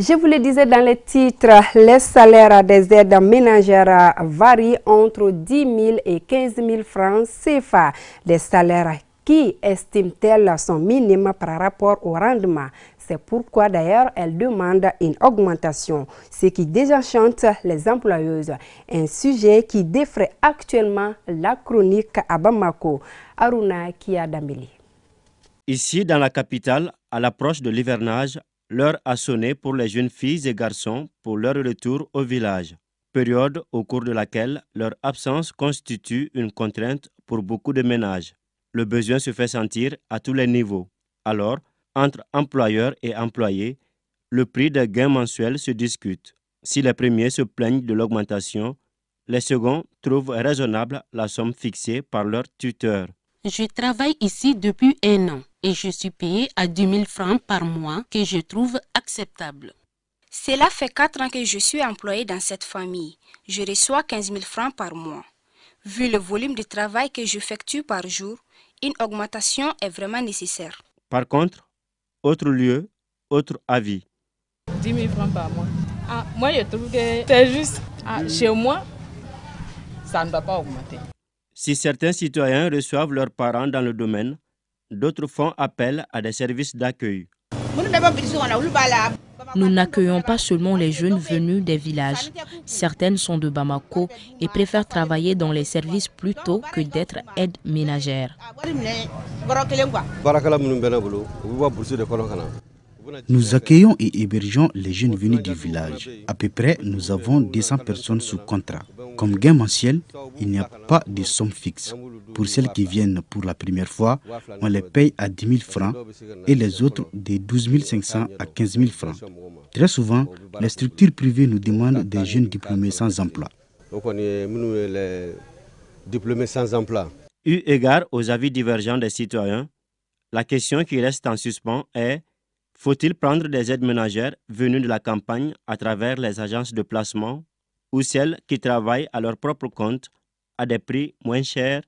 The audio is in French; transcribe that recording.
Je vous le disais dans le titre, les salaires des aides ménagères varient entre 10 000 et 15 000 francs CFA. Les salaires qui estiment-elles sont minimes par rapport au rendement c'est pourquoi d'ailleurs elle demande une augmentation, ce qui désenchante les employeuses. Un sujet qui défraie actuellement la chronique à Bamako. Aruna Kiyadamili. Ici, dans la capitale, à l'approche de l'hivernage, L'heure a sonné pour les jeunes filles et garçons pour leur retour au village, période au cours de laquelle leur absence constitue une contrainte pour beaucoup de ménages. Le besoin se fait sentir à tous les niveaux. Alors, entre employeurs et employés, le prix des gains mensuels se discute. Si les premiers se plaignent de l'augmentation, les seconds trouvent raisonnable la somme fixée par leur tuteur. Je travaille ici depuis un an et je suis payé à 000 francs par mois que je trouve acceptable. Cela fait 4 ans que je suis employé dans cette famille. Je reçois 15 000 francs par mois. Vu le volume de travail que j'effectue par jour, une augmentation est vraiment nécessaire. Par contre, autre lieu, autre avis. 10 000 francs par mois. Ah, moi, je trouve que c'est juste. Ah, chez moi, ça ne va pas augmenter. Si certains citoyens reçoivent leurs parents dans le domaine, D'autres font appel à des services d'accueil. Nous n'accueillons pas seulement les jeunes venus des villages. Certaines sont de Bamako et préfèrent travailler dans les services plutôt que d'être aides ménagères. Nous accueillons et hébergeons les jeunes venus du village. À peu près, nous avons 200 personnes sous contrat. Comme gain mensuel, il n'y a pas de somme fixe. Pour celles qui viennent pour la première fois, on les paye à 10 000 francs et les autres de 12 500 à 15 000 francs. Très souvent, les structures privées nous demandent des jeunes diplômés sans emploi. diplômés sans emploi. Eu égard aux avis divergents des citoyens, la question qui reste en suspens est faut-il prendre des aides ménagères venues de la campagne à travers les agences de placement ou celles qui travaillent à leur propre compte à des prix moins chers